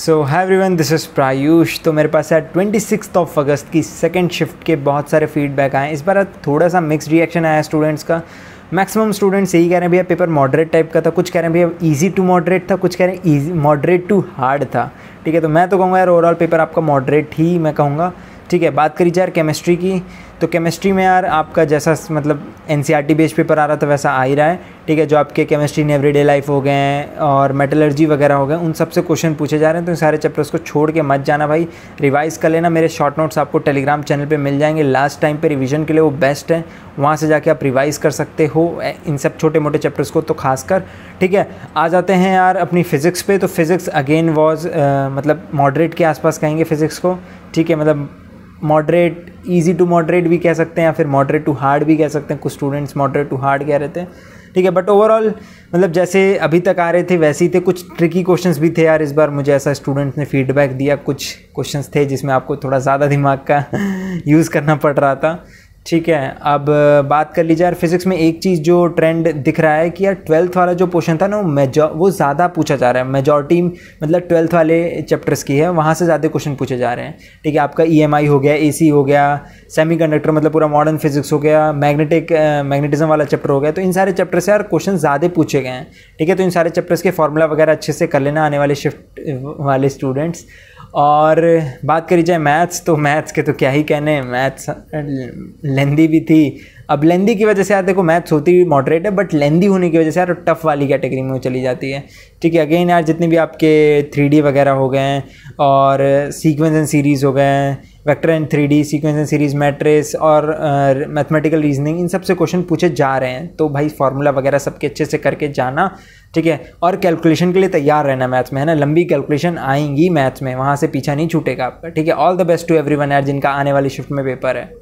so have everyone this is Prayush तो मेरे पास है ट्वेंटी सिक्स ऑफ अगस्त की सेकेंड शिफ्ट के बहुत सारे फीडबैक आए इस बार थोड़ा सा मिक्स रिएक्शन आया स्टूडेंट्स का मैक्सिमम स्टूडेंट्स यही कह रहे हैं भैया पेपर मॉडरेट टाइप का था कुछ कह रहे हैं भैया ईजी टू मॉडरेट था कुछ कह रहे हैं ईजी मॉडरेट टू हार्ड था ठीक है तो मैं तो कहूँगा यार ओवरऑल पेपर आपका मॉडरेट ही मैं कहूँगा ठीक है बात करी जाए यार केमिस्ट्री की तो केमिस्ट्री में यार आपका जैसा मतलब एन सी बेस्ड पेपर आ रहा था वैसा आ ही रहा है ठीक है जो आपके केमिस्ट्री इन एवरीडे लाइफ हो गए हैं और मेटलर्जी वगैरह हो गए उन सब से क्वेश्चन पूछे जा रहे हैं तो इन सारे चैप्टर्स को छोड़ के मत जाना भाई रिवाइज़ कर लेना मेरे शॉर्ट नोट्स आपको टेलीग्राम चैनल पर मिल जाएंगे लास्ट टाइम पर रिविजन के लिए वो बेस्ट है वहाँ से जाके आप रिवाइज़ कर सकते हो इन सब छोटे मोटे चैप्टर्स को तो खासकर ठीक है आ जाते हैं यार अपनी फ़िज़िक्स पे तो फिज़िक्स अगेन वॉज मतलब मॉडरेट के आसपास कहेंगे फ़िज़िक्स को ठीक है मतलब मॉडरेट ईजी टू मॉडरेट भी कह सकते हैं या फिर मॉडरेट टू हार्ड भी कह सकते हैं कुछ स्टूडेंट्स मॉडरेट टू हार्ड कह रहे थे ठीक है बट ओवरऑल मतलब जैसे अभी तक आ रहे थे वैसे ही थे कुछ ट्रिकी क्वेश्चंस भी थे यार इस बार मुझे ऐसा स्टूडेंट्स ने फीडबैक दिया कुछ क्वेश्चंस थे जिसमें आपको थोड़ा ज़्यादा दिमाग का यूज़ करना पड़ रहा था ठीक है अब बात कर लीजिए यार फिज़िक्स में एक चीज़ जो ट्रेंड दिख रहा है कि यार ट्वेल्थ वाला जो पोर्शन था ना वो मेजो वो ज़्यादा पूछा जा रहा है मेजॉरिटी मतलब ट्वेल्थ वाले चैप्टर्स की है वहाँ से ज़्यादा क्वेश्चन पूछे जा रहे हैं ठीक है आपका ई e हो गया ए हो गया सेमीकंडक्टर मतलब पूरा मॉडर्न फिजिक्स हो गया मैग्नेटिक मैग्नेटिज्म वाला चैप्टर हो गया तो इन सारे चैप्टर से यार क्वेश्चन ज़्यादा पूछे गए हैं ठीक है तो इन सारे चैप्टर्स के फॉर्मूला वगैरह अच्छे से कर लेना आने वाले शिफ्ट वाले स्टूडेंट्स और बात करी जाए मैथ्स तो मैथ्स के तो क्या ही कहने मैथ्स लेंदी भी थी अब लेंदी की वजह से यार देखो मैथ्स होती भी मॉडरेट है बट लेंदी होने की वजह से यार टफ़ वाली कैटेगरी में चली जाती है ठीक है अगेन यार जितने भी आपके थ्री वगैरह हो गए हैं और सीक्वेंस एंड सीरीज़ हो गए हैं vector and three D sequence and series matrix और मैथमेटिकल रीजनिंग इन सब से क्वेश्चन पूछे जा रहे हैं तो भाई फार्मूला वगैरह सबके अच्छे से करके जाना ठीक है और कैलकुलेशन के लिए तैयार रहना मैथ्स में है ना लंबी कैलकुलेशन आएंगी मैथ्स में वहाँ से पीछा नहीं छूटेगा आपका ठीक है all the best to everyone यार जिनका आने वाली शिफ्ट में पेपर है